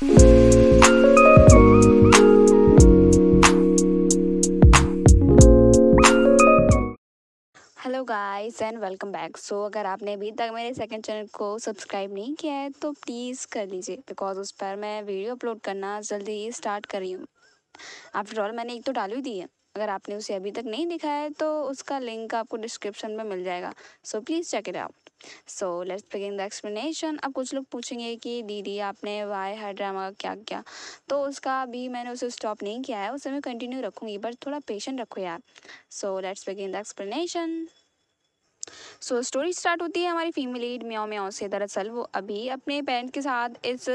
hello guys and welcome back so अगर आपने अभी तक मेरे सेकंड चैनल को सब्सक्राइब नहीं किया है तो प्लीज़ कर लीजिए बिकॉज उस पर मैं वीडियो अपलोड करना जल्दी ही स्टार्ट कर रही हूँ आफ्टर ऑल मैंने एक तो डाली दी है अगर आपने उसे अभी तक नहीं दिखाया है तो उसका लिंक आपको डिस्क्रिप्शन में मिल जाएगा so please check it out so let's begin the explanation अब कुछ लोग पूछेंगे कि दीदी आपने वाई हर ड्रामा का क्या किया तो उसका अभी मैंने उसे स्टॉप नहीं किया है उसे मैं कंटिन्यू रखूँगी बट थोड़ा पेशेंट रखो यार so let's begin the explanation so so, story start होती है हमारी फीमेल लीड म्याओ म्याओ से दरअसल वो अभी अपने पेरेंट्स के साथ इस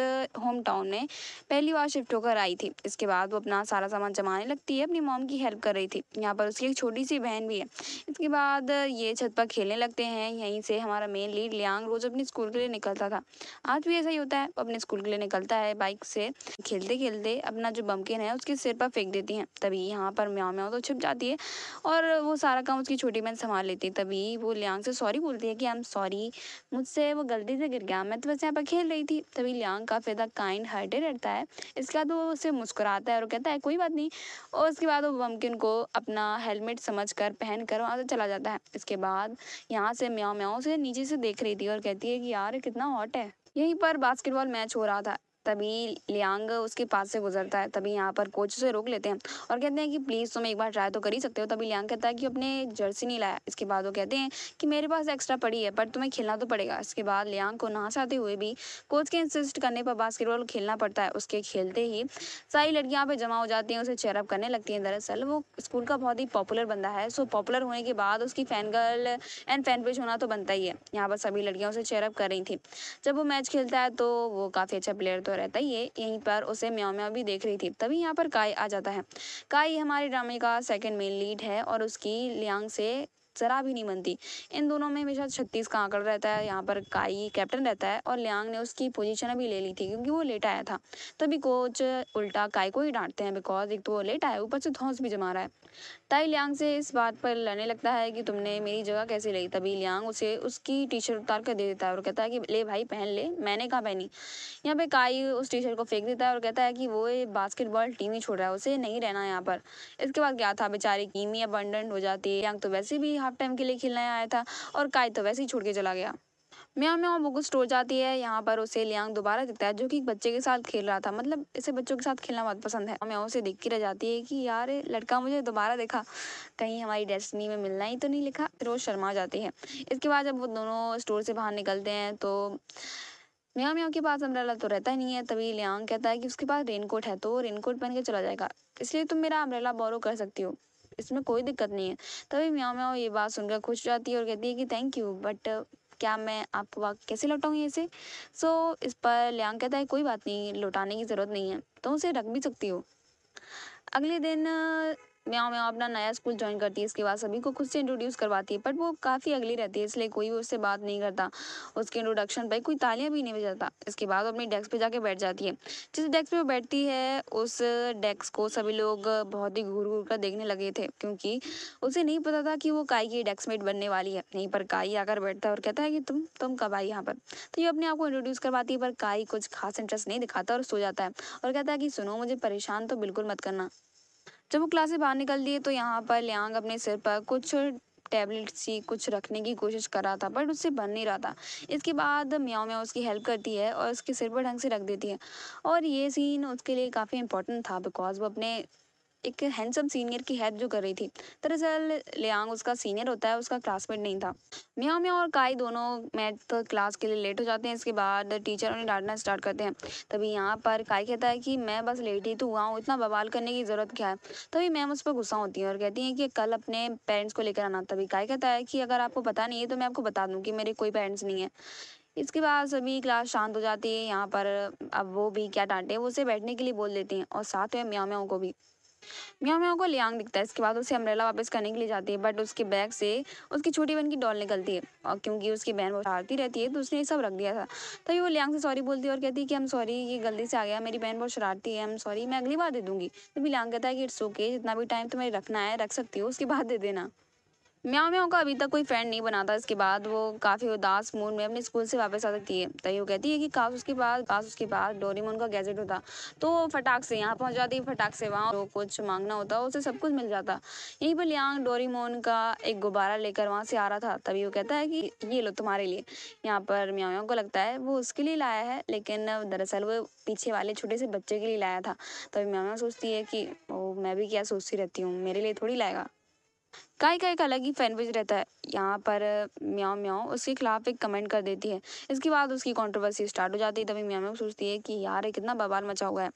होम uh, टाउन में पहली बार शिफ्ट होकर आई थी इसके बाद वो अपना सारा सामान जमाने लगती है अपनी मॉम की हेल्प कर रही थी यहाँ पर उसकी एक छोटी सी बहन भी है इसके बाद ये छत पर खेलने लगते हैं यहीं से हमारा मेन लीड लियांग रोज़ अपने स्कूल के लिए निकलता था आज भी ऐसा ही होता है वो अपने स्कूल के लिए निकलता है बाइक से खेलते खेलते अपना जो बमकिन है उसके सिर पर फेंक देती हैं तभी यहाँ पर म्याओ म्याओ तो छिप जाती है और वो सारा काम उसकी छोटी बहन संभाल लेती है तभी वो लियांग से सॉरी बोलती है कि आई एम सॉरी मुझसे वो गलती से गिर गया मैं तो वैसे यहाँ पर खेल रही थी तभी लियांग काफ़ी ज़्यादा काइंड हार्टेड रहता है इसके बाद वो उसे मुस्कुराता है और कहता है कोई बात नहीं और उसके बाद वो बमकिन को अपना हेलमेट समझ कर पहन कर वहाँ से चला जाता है इसके बाद यहाँ से म्याओ म्याओ से नीचे से देख रही थी और कहती है कि यार कितना हॉट है यहीं पर बास्केटबॉल मैच हो रहा था तभी लियांग उसके पास से गुजरता है तभी यहाँ पर कोच उसे रोक लेते हैं और कहते हैं कि प्लीज़ तुम एक बार ट्राई तो कर ही सकते हो तभी लियांग कहता है कि अपने जर्सी नहीं लाया इसके बाद वो कहते हैं कि मेरे पास एक्स्ट्रा पड़ी है पर तुम्हें खेलना तो पड़ेगा इसके बाद लियांग को ना चाहते हुए भी कोच के इंसिस्ट करने पर बास्केटबॉल खेलना पड़ता है उसके खेलते ही सारी लड़कियाँ यहाँ पर जमा हो जाती हैं उसे चेयरअप करने लगती हैं दरअसल वो स्कूल का बहुत ही पॉपुलर बंदा है सो पॉपुलर होने के बाद उसकी fan girl and fan page होना तो बनता ही है यहाँ पर सभी लड़कियाँ उसे चेयरअप कर रही थी जब वो मैच खेलता है तो वो काफ़ी अच्छा प्लेयर तो तो रहता ही है यहीं पर उसे म्या म्या भी देख रही थी तभी यहाँ पर काय आ जाता है काय हमारे ड्रामे का सेकेंड मेन लीड है और उसकी लियांग से ज़रा भी नहीं बनती इन दोनों में हमेशा छत्तीस का आंकड़ा रहता है यहाँ पर काई कैप्टन रहता है और लियांग ने उसकी पोजीशन अभी ले ली थी क्योंकि वो लेट आया था तभी कोच उल्टा काई को ही डांटते हैं बिकॉज एक तो वो लेट आया ऊपर से धौस भी जमा रहा है ताई लियांग से इस बात पर लड़ने लगता है कि तुमने मेरी जगह कैसे ली तभी लियांग उसे उसकी टी शर्ट उतार कर दे देता है और कहता है कि ले भाई पहन ले मैंने कहा पहनी यहाँ पे काई उस टी शर्ट को फेंक देता है और कहता है कि वो बास्केटबॉल टीम ही छोड़ रहा है उसे नहीं रहना यहाँ पर इसके बाद क्या था बेचारी कीमी अबंडेंट हो जाती है लियांग तो वैसे भी हाफ टाइम के लिए खेलने आया था और काई तो वैसे ही छोड़ के चला गया म्याओ म्याओ बुक स्टोर जाती है यहाँ पर उसे लियांग दोबारा दिखता है जो कि एक बच्चे के साथ खेल रहा था मतलब इसे बच्चों के साथ खेलना बहुत पसंद है म्याओ उसे देख के रह जाती है कि यार लड़का मुझे दोबारा देखा कहीं हमारी डेस्टिनी में मिलना ही तो नहीं लिखा फिर वो शर्मा जाती है इसके बाद जब वो दोनों स्टोर से बाहर निकलते हैं तो म्याओ म्याओ के पास अम्ब्रेला तो रहता ही नहीं है तभी लियांग कहता है कि उसके पास रेनकोट है तो रेनकोट पहन के चला जाएगा इसलिए तुम मेरा अम्ब्रेला बोरो कर सकती हो इसमें कोई दिक्कत नहीं है तभी म्याओ म्याओ ये बात सुनकर खुश जाती है और कहती है कि थैंक यू बट क्या मैं आपको वाक कैसे लौटाऊंगी इसे सो so, इस पर लियांग कहता है कोई बात नहीं लौटाने की ज़रूरत नहीं है तो उसे रख भी सकती हो अगले दिन म्याओ म्याओ अपना नया स्कूल ज्वाइन करती है इसके बाद सभी को खुद से इंट्रोड्यूस करवाती है बट वो काफ़ी अगली रहती है इसलिए कोई भी उससे बात नहीं करता उसके इंट्रोडक्शन पर कोई तालियां भी नहीं बजाता इसके बाद वो अपनी डेस्क पे जाके बैठ जाती है जिस डेस्क पे वो बैठती है उस डेस्क को सभी लोग बहुत ही घूर घूर कर देखने लगे थे क्योंकि उसे नहीं पता था कि वो काई की डेस्कमेट बनने वाली है नहीं पर काई आकर बैठता है और कहता है कि तुम तुम कब आई यहाँ पर तो ये अपने आप को इंट्रोड्यूस करवाती है पर काई कुछ खास इंटरेस्ट नहीं दिखाता और सो जाता है और कहता है कि सुनो मुझे परेशान तो बिल्कुल मत करना जब वो क्लास से बाहर निकल दिए तो यहाँ पर लियांग अपने सिर पर कुछ टैबलेट सी कुछ रखने की कोशिश कर रहा था बट उससे बन नहीं रहा था इसके बाद म्याओ म्याओ उसकी हेल्प करती है और उसके सिर पर ढंग से रख देती है और ये सीन उसके लिए काफ़ी इंपॉर्टेंट था बिकॉज वो अपने एक हैंडसम सीनियर की हेल्प जो कर रही थी दरअसल लियांग उसका सीनियर होता है उसका क्लासमेट नहीं था म्याओ म्याओ और काई दोनों मैथ क्लास के लिए लेट हो जाते हैं इसके बाद टीचर उन्हें डांटना स्टार्ट करते हैं तभी यहाँ पर काई कहता है कि मैं बस लेट ही तो हुआ हूँ इतना बवाल करने की ज़रूरत क्या है तभी मैम उस पर गुस्सा होती है और कहती हैं कि कल अपने पेरेंट्स को लेकर आना तभी काई कहता है कि अगर आपको पता नहीं है तो मैं आपको बता दूँ कि मेरे कोई पेरेंट्स नहीं है इसके बाद सभी क्लास शांत हो जाती है यहाँ पर अब वो भी क्या डांटे वो उसे बैठने के लिए बोल देती हैं और साथ में म्याओ म्याओ को भी म्याओ म्याओ को लियांग दिखता है इसके बाद उसे अम्ब्रेला वापस करने के लिए जाती है बट उसके बैग से उसकी छोटी बहन की डॉल निकलती है और क्योंकि उसकी बहन बहुत शरारती रहती है तो उसने ये सब रख दिया था तभी वो लियांग से सॉरी बोलती है और कहती है कि हम सॉरी ये गलती से आ गया मेरी बहन बहुत शरारती है हम सॉरी मैं अगली बार दे दूँगी तभी लियांग कहता है कि इट्स ओके जितना भी टाइम तुम्हें रखना है रख सकती हो उसके बाद दे देना म्याओ म्याओ का अभी तक कोई फ्रेंड नहीं बना था इसके बाद वो काफ़ी उदास मूड में अपने स्कूल से वापस आ सकती है वो कहती है कि काश उसके बाद काश उसके बाद डोरीमोन का गैजेट होता तो फटाक से यहाँ पहुंच जाती फटाक से वहाँ कुछ मांगना होता उसे सब कुछ मिल जाता यही पर लियांग डोरेमोन का एक गुब्बारा लेकर वहाँ से आ रहा था तभी वो कहता है कि ये लो तुम्हारे लिए यहाँ पर म्याओ म्याओ को लगता है वो उसके लिए लाया है लेकिन दरअसल वो पीछे वाले छोटे से बच्चे के लिए लाया था तभी म्याओ म्याओ सोचती है कि मैं भी क्या सोचती रहती हूँ मेरे लिए थोड़ी लाएगा काई का एक अलग ही फैन रहता है यहाँ पर म्याओ म्याओ उसके खिलाफ एक कमेंट कर देती है इसके बाद उसकी कंट्रोवर्सी स्टार्ट हो जाती है तभी म्याओ म्याओ सोचती है कि यार कितना बवाल मचा हुआ है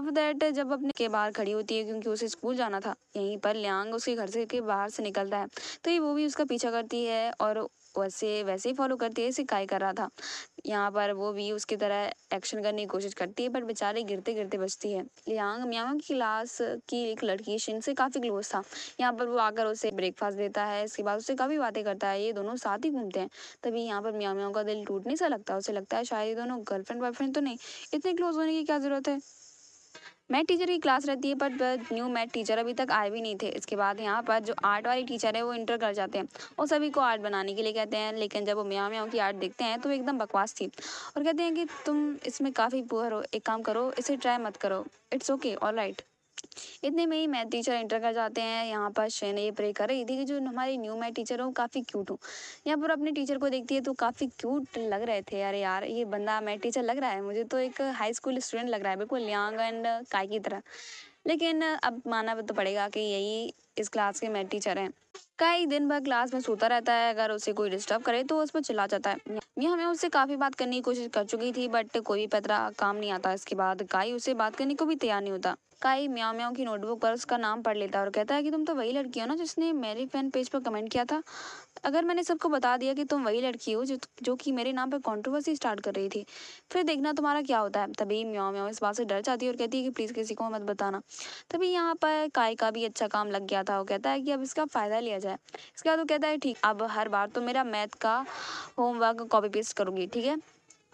अब दैट जब अपने के बाहर खड़ी होती है क्योंकि उसे स्कूल जाना था यहीं पर लियांग उसके घर से के बाहर से निकलता है तो ये वो भी उसका पीछा करती है और वैसे वैसे ही फॉलो करती है सिकाई कर रहा था यहाँ पर वो भी उसकी तरह एक्शन करने की कोशिश करती है बट बेचारे गिरते गिरते बचती है लियांग म्यांग की क्लास की एक लड़की शिन से काफ़ी क्लोज था यहाँ पर वो आकर उसे ब्रेकफास्ट देता है इसके बाद उससे काफ़ी बातें करता है ये दोनों साथ ही घूमते हैं तभी यहाँ पर म्याओ का दिल टूटने सा लगता है उसे लगता है शायद ये दोनों गर्लफ्रेंड बॉयफ्रेंड तो नहीं इतने क्लोज होने की क्या ज़रूरत है मैथ टीचर की क्लास रहती है बट न्यू मैथ टीचर अभी तक आए भी नहीं थे इसके बाद यहाँ पर जो आर्ट वाली टीचर है वो इंटर कर जाते हैं और सभी को आर्ट बनाने के लिए कहते हैं लेकिन जब वो म्याँ म्याँ की आर्ट देखते हैं तो एकदम बकवास थी और कहते हैं कि तुम इसमें काफ़ी पुअर हो एक काम करो इसे ट्राई मत करो इट्स ओके ऑल राइट इतने में ही मैथ टीचर इंटर कर जाते हैं यहाँ पर शेन ये प्रे कर रही थी कि जो हमारी न्यू मैथ टीचर हूँ काफ़ी क्यूट हूँ यहाँ पर अपने टीचर को देखती है तो काफ़ी क्यूट लग रहे थे अरे यार ये बंदा मैथ टीचर लग रहा है मुझे तो एक हाई स्कूल स्टूडेंट लग रहा है बिल्कुल लियांग एंड काय की तरह लेकिन अब माना तो पड़ेगा कि यही इस क्लास के मैथ टीचर हैं कई दिन भर क्लास में सोता रहता है अगर उसे कोई डिस्टर्ब करे तो उस पर चिल्ला जाता है यह हमें उससे काफ़ी बात करने की कोशिश कर चुकी थी बट कोई भी पतरा काम नहीं आता इसके बाद काई उसे बात करने को भी तैयार नहीं होता काई म्याओ म्याओ की नोटबुक पर उसका नाम पढ़ लेता है और कहता है कि तुम तो वही लड़की हो ना जिसने मेरे फैन पेज पर कमेंट किया था अगर मैंने सबको बता दिया कि तुम वही लड़की हो जो जो कि मेरे नाम पर कंट्रोवर्सी स्टार्ट कर रही थी फिर देखना तुम्हारा क्या होता है तभी म्याओ म्याओ इस बात से डर जाती है और कहती है कि प्लीज़ किसी को मत बताना तभी यहाँ पर काय का भी अच्छा काम लग गया था वो कहता है कि अब इसका फ़ायदा लिया जाए इसके बाद वो कहता है ठीक अब हर बार तो मेरा मैथ का होमवर्क कॉपी पेस्ट करूँगी ठीक है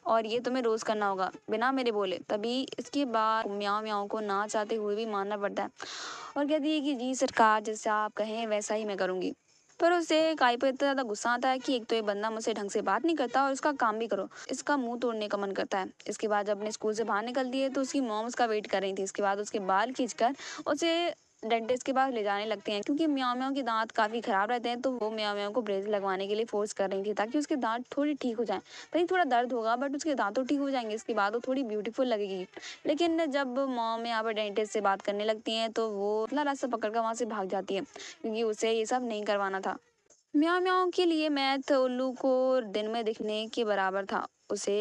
और ये तुम्हें रोज़ करना होगा बिना मेरे बोले तभी इसके बाद म्याओ म्याओ को ना चाहते हुए भी मानना पड़ता है और कहती है कि जी सरकार जैसा आप कहें वैसा ही मैं करूँगी पर उसे काई पर इतना ज़्यादा गुस्सा आता है कि एक तो ये बंदा मुझसे ढंग से बात नहीं करता और उसका काम भी करो इसका मुंह तोड़ने का मन करता है इसके बाद जब अपने स्कूल से बाहर निकलती है तो उसकी मॉम उसका वेट कर रही थी इसके बाद उसके बाल खींच कर उसे डेंटिस्ट के पास ले जाने लगते हैं क्योंकि म्याओ म्याओ के दांत काफ़ी ख़राब रहते हैं तो वो म्याओ म्याओ को ब्रेस लगवाने के लिए फोर्स कर रही थी ताकि उसके दांत थोड़ी ठीक हो जाए भले थोड़ा दर्द होगा बट उसके दांत तो ठीक हो जाएंगे इसके बाद वो थोड़ी ब्यूटीफुल लगेगी लेकिन जब मॉम यहाँ पर डेंटिस्ट से बात करने लगती है तो वो इतना रास्ता पकड़ कर वहाँ से भाग जाती है क्योंकि उसे ये सब नहीं करवाना था म्याओ म्याओ के लिए मैथ तो उल्लू को दिन में दिखने के बराबर था उसे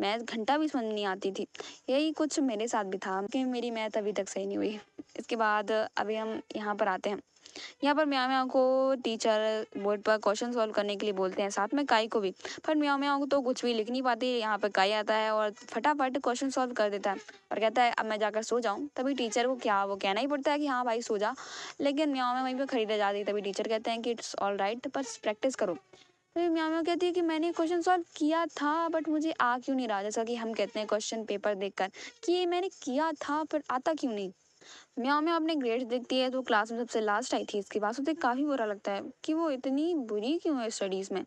मैथ घंटा भी समझ नहीं आती थी यही कुछ मेरे साथ भी था कि मेरी मैथ अभी तक सही नहीं हुई इसके बाद अभी हम यहाँ पर आते हैं यहाँ पर म्याओ म्याओ को टीचर बोर्ड पर क्वेश्चन सॉल्व करने के लिए बोलते हैं साथ में काई को भी पर म्याओ म्याओ तो कुछ भी लिख नहीं पाती यहाँ पर काई आता है और फटाफट क्वेश्चन सॉल्व कर देता है और कहता है अब मैं जाकर सो जाऊँ तभी टीचर को क्या वो कहना ही पड़ता है कि हाँ भाई सो जा लेकिन म्याओ में वहीं पर खरीदे जाती है तभी टीचर कहते हैं कि इट्स ऑल राइट पर प्रैक्टिस करो तो म्यामिया कहती है कि मैंने क्वेश्चन सॉल्व किया था बट मुझे आ क्यों नहीं रहा जैसा कि हम कहते हैं क्वेश्चन पेपर देखकर कि मैंने किया था पर आता क्यों नहीं म्याओ में अपने ग्रेड्स देखती है तो क्लास में सबसे लास्ट आई थी इसके बाद उसे काफ़ी बुरा लगता है कि वो इतनी बुरी क्यों है स्टडीज़ में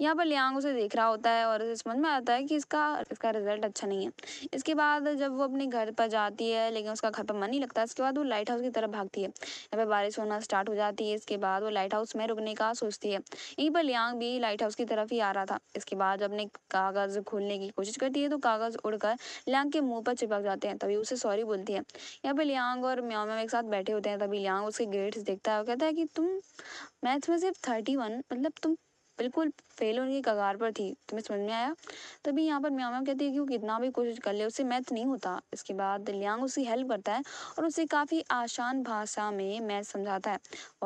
यहाँ पर लियांग उसे देख रहा होता है और उसे समझ में आता है कि इसका इसका रिजल्ट अच्छा नहीं है इसके बाद जब वो अपने घर पर जाती है लेकिन उसका घर पर मन नहीं लगता इसके बाद वो लाइट हाउस की तरफ भागती है यहाँ पर बारिश होना स्टार्ट हो जाती है इसके बाद वो लाइट हाउस में रुकने का सोचती है यहीं पर लियांग भी लाइट हाउस की तरफ ही आ रहा था इसके बाद जब अपने कागज़ खोलने की कोशिश करती है तो कागज़ उड़कर लियांग के मुँह पर चिपक जाते हैं तभी उसे सॉरी बोलती है यहाँ पर लियांग और म्याओ मैम एक साथ बैठे होते हैं तभी यहाँ उसके ग्रेड्स देखता है और कहता है कि तुम मैथ्स में सिर्फ थर्टी वन मतलब तुम बिल्कुल फेल होने की कगार पर थी तुम्हें समझ में आया तभी यहाँ पर म्यामा कहती है कि वो कितना भी कोशिश कर ले उससे मैथ नहीं होता इसके बाद लियांग उसकी हेल्प करता है और उसे काफ़ी आसान भाषा में मैथ समझाता है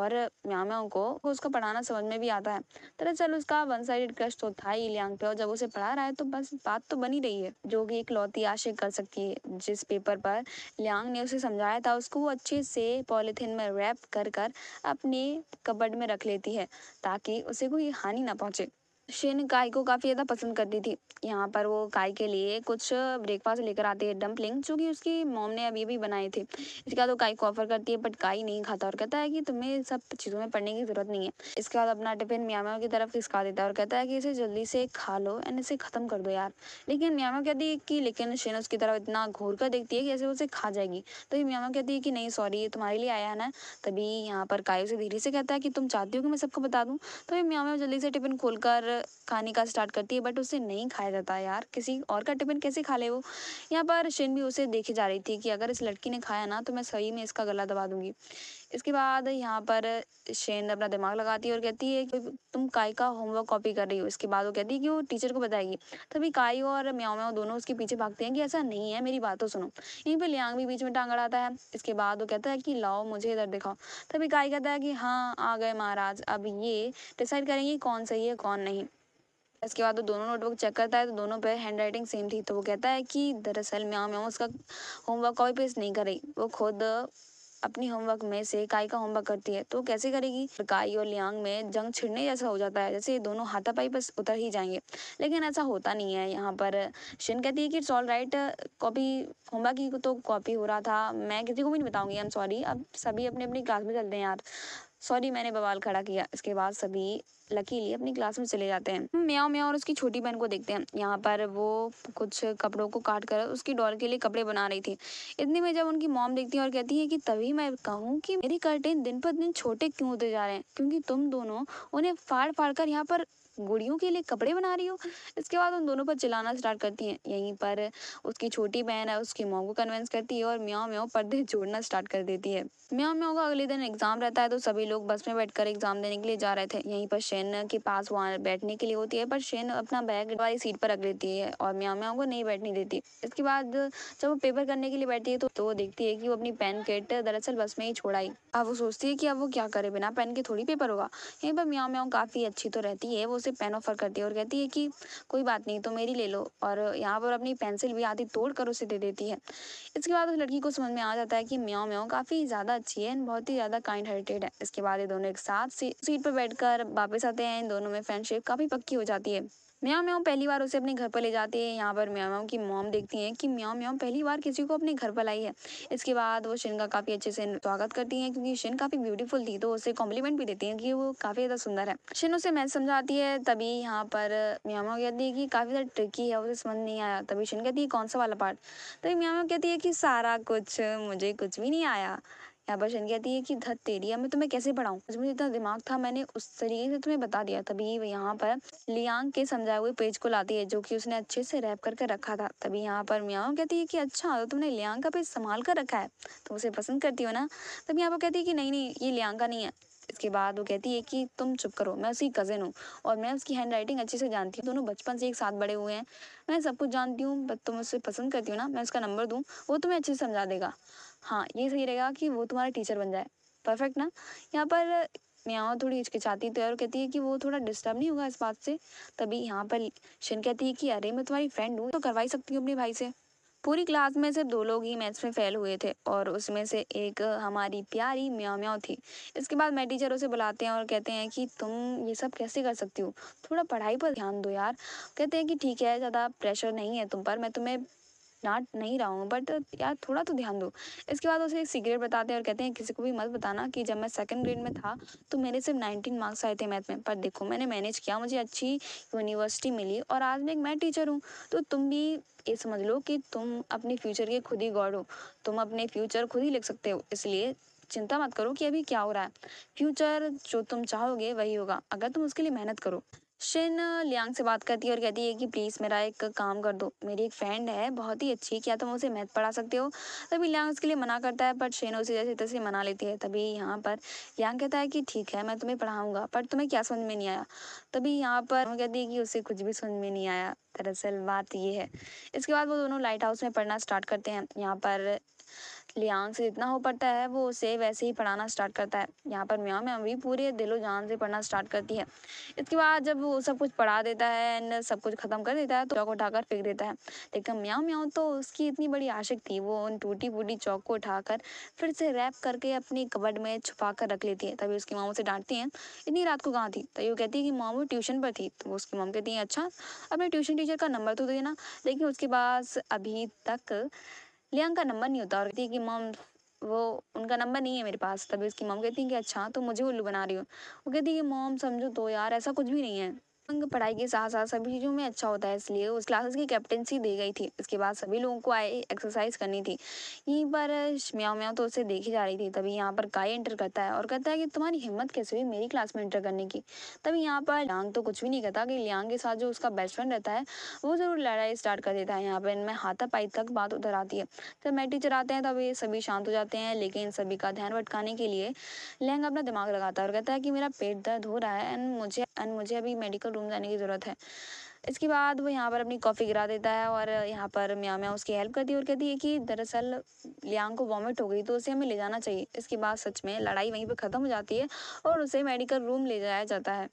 और म्यामा को उसका पढ़ाना समझ में भी आता है दरअसल उसका वन साइड क्रश तो था ही लियांग पे और जब उसे पढ़ा रहा है तो बस बात तो बनी रही है जो कि एक लौती आशिक कर सकती है जिस पेपर पर लियांग ने उसे समझाया था उसको वो अच्छे से पॉलिथिन में रैप कर कर अपने कबड में रख लेती है ताकि उसे कोई हानि ना पहुंचे शेन गाय को काफ़ी ज़्यादा पसंद करती थी यहाँ पर वो गाय के लिए कुछ ब्रेकफास्ट लेकर आती है डम्पलिंग जो कि उसकी मॉम ने अभी भी बनाए थे इसके बाद वो गाय को ऑफर करती है बट गाय नहीं खाता और कहता है कि तुम्हें सब चीज़ों में पड़ने की ज़रूरत नहीं है इसके बाद अपना टिफिन म्यामा की तरफ खिसका देता है और कहता है कि इसे जल्दी से खा लो एंड इसे ख़त्म कर दो यार लेकिन म्यामा कहती है कि लेकिन शेन उसकी तरफ इतना घूर कर देखती है कि ऐसे उसे खा जाएगी तो म्यामा कहती है कि नहीं सॉरी ये तुम्हारे लिए आया ना तभी यहाँ पर गाय उसे धीरे से कहता है कि तुम चाहती हो कि मैं सबको बता दूँ तो म्यामा जल्दी से टिफिन खोल खाने का स्टार्ट करती है बट उसे नहीं खाया जाता यार किसी और का टिफ़िन कैसे खा ले वो यहाँ पर शिन भी उसे देखी जा रही थी कि अगर इस लड़की ने खाया ना तो मैं सही में इसका गला दबा दूंगी इसके बाद यहाँ पर शेन अपना दिमाग लगाती है और कहती है कि तुम काई का होमवर्क कॉपी कर रही हो इसके बाद वो कहती है कि वो टीचर को बताएगी तभी काई और म्याओ म्याओ दोनों उसके पीछे भागते हैं कि ऐसा नहीं है मेरी बात तो सुनो यहीं पर लियांग भी बीच में टांग अड़ाता है इसके बाद वो कहता है कि लाओ मुझे इधर दिखाओ तभी काई कहता है कि हाँ आ गए महाराज अब ये डिसाइड करेंगे कौन सही है कौन नहीं इसके बाद वो तो दोनों नोटबुक चेक करता है तो दोनों पे हैंड राइटिंग सेम थी तो वो कहता है कि दरअसल म्याओ म्याओ उसका होमवर्क कॉपी पेस्ट नहीं कर रही वो खुद अपनी होमवर्क में से काई का होमवर्क करती है तो कैसे करेगी काई और लियांग में जंग छिड़ने जैसा हो जाता है जैसे ये दोनों हाथापाई बस उतर ही जाएंगे लेकिन ऐसा होता नहीं है यहाँ पर शिन कहती है कि it's all right copy homework ही तो कॉपी हो रहा था मैं किसी को भी नहीं बताऊंगी आई एम सॉरी अब सभी अपने अपनी क्लास में चलते हैं यार सॉरी मैंने बवाल खड़ा किया इसके बाद सभी लकीली अपनी क्लास में चले जाते हैं म्याओ म्याओ और उसकी छोटी बहन को देखते हैं यहाँ पर वो कुछ कपड़ों को काट कर उसकी डॉल के लिए कपड़े बना रही थी इतने में जब उनकी मॉम देखती है और कहती है कि तभी मैं कहूँ कि मेरे कर्टेन दिन पर दिन छोटे क्यों होते जा रहे हैं क्योंकि तुम दोनों उन्हें फाड़ फाड़ कर यहाँ पर गुड़ियों के लिए कपड़े बना रही हो इसके बाद उन दोनों पर चिल्लाना स्टार्ट करती है यहीं पर उसकी छोटी बहन है उसकी माँ को कन्विंस करती है और म्याओ म्याओ पर्दे जोड़ना स्टार्ट कर देती है म्याओ म्याओ का अगले दिन एग्जाम रहता है तो सभी लोग बस में बैठकर एग्जाम देने के लिए जा रहे थे यहीं पर शेन के पास वहाँ बैठने के लिए होती है पर शेन अपना बैग वाली सीट पर रख लेती है और म्याओ म्याओ को नहीं बैठने देती इसके बाद जब वो पेपर करने के लिए बैठती है तो, तो वो देखती है कि वो अपनी पेन किट दरअसल बस में ही छोड़ाई अब वो सोचती है कि अब वो क्या करे बिना पेन के थोड़ी पेपर होगा यहीं पर म्याओ म्याओ काफ़ी अच्छी तो रहती है वो उसे पेन ऑफर करती है और कहती है कि कोई बात नहीं तो मेरी ले लो और यहाँ पर अपनी पेंसिल भी आधी तोड़ कर उसे दे देती है इसके बाद उस लड़की को समझ में आ जाता है कि म्याओ म्याओ काफ़ी ज़्यादा अच्छी है एंड बहुत ही ज़्यादा काइंड हार्टेड है इसके बाद ये दोनों एक साथ सीट पर बैठ कर वापस आते हैं इन दोनों में फ्रेंडशिप काफ़ी पक्की हो जाती है म्याओ म्याओ पहली बार उसे अपने घर पर ले जाती है यहाँ पर म्याओ म्याओ की मॉम देखती हैं कि म्याओ म्याओ पहली बार किसी को अपने घर पर लाई है इसके बाद वो शिन का काफ़ी अच्छे से स्वागत करती हैं क्योंकि शिन काफ़ी ब्यूटीफुल थी तो उसे कॉम्प्लीमेंट भी देती हैं कि वो काफ़ी ज़्यादा सुंदर है शिन उसे मैथ समझाती है तभी यहाँ पर म्याओ म्याओ कहती है कि काफ़ी ज़्यादा ट्रिकी है उसे समझ नहीं आया तभी शिन कहती है कौन सा वाला पार्ट तभी म्याओ म्याओ कहती है कि सारा कुछ मुझे कुछ भी नहीं आया शनि कहती है कि धत है मैं तुम्हें कैसे पढ़ाऊँ आज मुझे इतना दिमाग था मैंने उस तरीके से तुम्हें बता दिया तभी यहाँ पर लियांग के समझाए हुए पेज को लाती है जो कि उसने अच्छे से रैप करके रखा था तभी यहाँ पर म्याओ कहती है कि अच्छा तो तुमने लियांग का पेज संभाल कर रखा है तुम उसे पसंद करती हो ना तभी यहाँ पर कहती है कि नहीं नहीं ये लियांग का नहीं है इसके बाद वो कहती है कि तुम चुप करो मैं उसकी कज़न हूँ और मैं उसकी हैंड राइटिंग अच्छे से जानती हूँ दोनों बचपन से एक साथ बड़े हुए हैं मैं सब कुछ जानती हूँ बट तुम उससे पसंद करती हो ना मैं उसका नंबर दूँ वो तुम्हें अच्छे से समझा देगा हाँ ये सही रहेगा कि वो तुम्हारा टीचर बन जाए परफेक्ट ना यहाँ पर मियाँ थोड़ी हिचकिचाती तो और कहती है कि वो थोड़ा डिस्टर्ब नहीं होगा इस बात से तभी यहाँ पर शिन कहती है कि अरे मैं तुम्हारी फ्रेंड हूँ तो करवाई सकती हूँ अपने भाई से पूरी क्लास में सिर्फ दो लोग ही मैथ्स में फ़ेल हुए थे और उसमें से एक हमारी प्यारी म्याँ म्याँ थी इसके बाद मैं टीचर उसे बुलाते हैं और कहते हैं कि तुम ये सब कैसे कर सकती हो थोड़ा पढ़ाई पर ध्यान दो यार कहते हैं कि ठीक है ज़्यादा प्रेशर नहीं है तुम पर मैं तुम्हें डांट नहीं रहा हूँ बट यार थोड़ा तो ध्यान दो इसके बाद उसे एक सीक्रेट बताते हैं और कहते हैं किसी को भी मत बताना कि जब मैं सेकंड ग्रेड में था तो मेरे सिर्फ नाइनटीन मार्क्स आए थे मैथ में पर देखो मैंने मैनेज किया मुझे अच्छी यूनिवर्सिटी मिली और आज मैं एक मैथ टीचर हूँ तो तुम भी ये समझ लो कि तुम अपने फ्यूचर के खुद ही गॉड हो तुम अपने फ्यूचर खुद ही लिख सकते हो इसलिए चिंता मत करो कि अभी क्या हो रहा है फ्यूचर जो तुम चाहोगे वही होगा अगर तुम उसके लिए मेहनत करो शिन लियांग से बात करती है और कहती है कि प्लीज़ मेरा एक काम कर दो मेरी एक फ्रेंड है बहुत ही अच्छी क्या तुम तो उसे मैथ पढ़ा सकते हो तभी लियांग उसके लिए मना करता है पर शिन उसे जैसे तैसे मना लेती है तभी यहाँ पर लियांग कहता है कि ठीक है मैं तुम्हें पढ़ाऊँगा पर तुम्हें क्या समझ में नहीं आया तभी यहाँ पर वो कहती है कि उसे कुछ भी समझ में नहीं आया दरअसल बात ये है इसके बाद वो दोनों लाइट हाउस में पढ़ना स्टार्ट करते हैं यहाँ पर लियांग से जितना हो पड़ता है वो उसे वैसे ही पढ़ाना स्टार्ट करता है यहाँ पर म्याओ म्याओ भी पूरे दिलो जान से पढ़ना स्टार्ट करती है इसके बाद जब वो सब कुछ पढ़ा देता है एंड सब कुछ ख़त्म कर देता है तो चौक उठाकर फेंक देता है लेकिन म्याओ म्याओ तो उसकी इतनी बड़ी आशिक थी वो उन टूटी फूटी चौक को उठाकर फिर से रैप करके अपनी कबड में छुपा कर रख लेती है तभी उसकी मामू से डांटती है इतनी रात को कहाँ थी तभी तो वो कहती है कि मामू ट्यूशन पर थी तो उसकी माम कहती है अच्छा अपने ट्यूशन टीचर का नंबर तो देना लेकिन उसके पास अभी तक लियांग का नंबर नहीं होता और कहती है कि मॉम वो उनका नंबर नहीं है मेरे पास तभी उसकी मॉम कहती है कि अच्छा तो मुझे उल्लू बना रही हो वो कहती है कि मॉम समझो तो यार ऐसा कुछ भी नहीं है अंग पढ़ाई के साथ साथ सभी चीज़ों में अच्छा होता है इसलिए उस क्लासेस की कैप्टनसी दी गई थी इसके बाद सभी लोगों को आए एक्सरसाइज करनी थी यहीं पर म्या म्या तो उसे देखी जा रही थी तभी यहाँ पर काय एंटर करता है और कहता है कि तुम्हारी हिम्मत कैसे हुई मेरी क्लास में एंटर करने की तभी यहाँ पर लियांग तो कुछ भी नहीं कहता कि लियांग के साथ जो उसका बेस्ट फ्रेंड रहता है वो ज़रूर लड़ाई स्टार्ट कर देता है यहाँ पर इनमें हाथापाई तक बात उधर आती है जब मैं टीचर आते हैं तब ये सभी शांत हो जाते हैं लेकिन सभी का ध्यान भटकाने के लिए लियांग अपना दिमाग लगाता है और कहता है कि मेरा पेट दर्द हो रहा है एंड मुझे एंड मुझे अभी मेडिकल रूम जाने की ज़रूरत है इसके बाद वो यहाँ पर अपनी कॉफ़ी गिरा देता है और यहाँ पर म्या म्या उसकी हेल्प करती है और कहती है कि दरअसल लियांग को वॉमिट हो गई तो उसे हमें ले जाना चाहिए इसके बाद सच में लड़ाई वहीं पर ख़त्म हो जाती है और उसे मेडिकल रूम ले जाया जाता है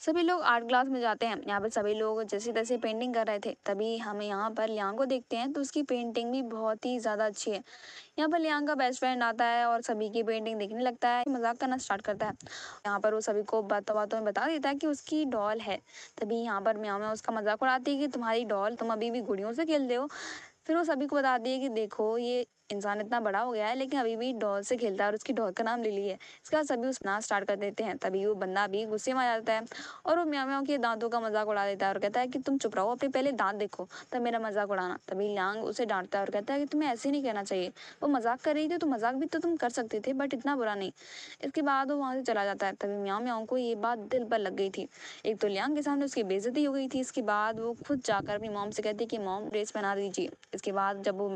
सभी लोग आर्ट क्लास में जाते हैं यहाँ पर सभी लोग जैसे तैसे पेंटिंग कर रहे थे तभी हम यहाँ पर लियांग को देखते हैं तो उसकी पेंटिंग भी बहुत ही ज़्यादा अच्छी है यहाँ पर लियांग का बेस्ट फ्रेंड आता है और सभी की पेंटिंग देखने लगता है मजाक करना स्टार्ट करता है यहाँ पर वो सभी को बातों बातों में बता देता है कि उसकी डॉल है तभी यहाँ पर म्या में उसका मजाक उड़ाती है कि तुम्हारी डॉल तुम अभी भी गुड़ियों से खेलते हो फिर वो सभी को बताती है कि देखो ये इंसान इतना बड़ा हो गया है लेकिन अभी भी डॉल से खेलता है और उसकी डॉल का नाम लिली है इसका सभी उसना स्टार्ट कर देते हैं तभी वो बंदा भी गुस्से में आ जाता है और वो म्या म्याँ के दांतों का मजाक उड़ा देता है और कहता है कि तुम चुप रहो अपने पहले दांत देखो तब मेरा मजाक उड़ाना तभी लांग उसे डांटता है और कहता है कि तुम्हें ऐसे नहीं कहना चाहिए वो मजाक कर रही थी तो मजाक भी तो तुम कर सकते थे बट इतना बुरा नहीं इसके बाद वो वहाँ से चला जाता है तभी म्या म्याँ को ये बात दिल पर लग गई थी एक तो लियांग के सामने उसकी बेइज्जती हो गई थी इसके बाद वो खुद जाकर अपनी मोम से कहती है कि मोम ड्रेस पहना दीजिए इसके बाद जब वो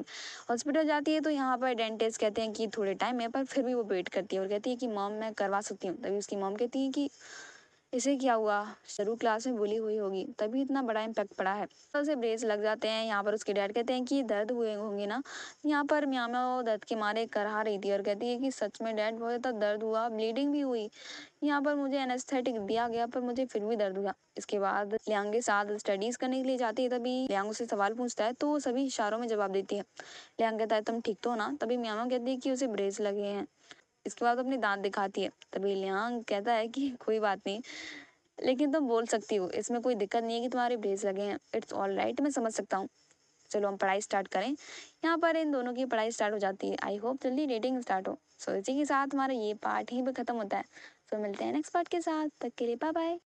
हॉस्पिटल जाती है तो यहाँ पर डेंटिस्ट कहते हैं कि थोड़े टाइम है पर फिर भी वो वेट करती है और कहती है कि मॉम मैं करवा सकती हूँ तभी उसकी मॉम कहती है कि इसे क्या हुआ शुरू क्लास में बुली हुई होगी तभी इतना बड़ा इम्पैक्ट पड़ा है तो उसे ब्रेस लग जाते हैं यहाँ पर उसके डैड कहते हैं कि दर्द हुए होंगे ना यहाँ पर म्यामा दर्द के मारे करहा रही थी और कहती है कि सच में डैड बहुत ज़्यादा दर्द हुआ ब्लीडिंग भी हुई यहाँ पर मुझे एनेस्थेटिक दिया गया पर मुझे फिर भी दर्द हुआ इसके बाद लियांग के साथ स्टडीज करने के लिए जाती है तभी लियांग उसे सवाल पूछता है तो वो सभी इशारों में जवाब देती है लियांग कहता है तुम ठीक तो हो ना तभी म्यामा कहती है कि उसे ब्रेस लगे हैं इसके बाद अपने दांत दिखाती है तभी लियांग कहता है कि कोई बात नहीं लेकिन तुम बोल सकती हो इसमें कोई दिक्कत नहीं है कि तुम्हारे ब्रेस लगे हैं इट्स ऑल राइट मैं समझ सकता हूँ चलो हम पढ़ाई स्टार्ट करें यहाँ पर इन दोनों की पढ़ाई स्टार्ट हो जाती है आई होप जल्दी रेटिंग स्टार्ट हो सो इसी के साथ हमारा ये पार्ट ही भी ख़त्म होता है तो मिलते हैं नेक्स्ट पार्ट के साथ तक के लिए बाय बाय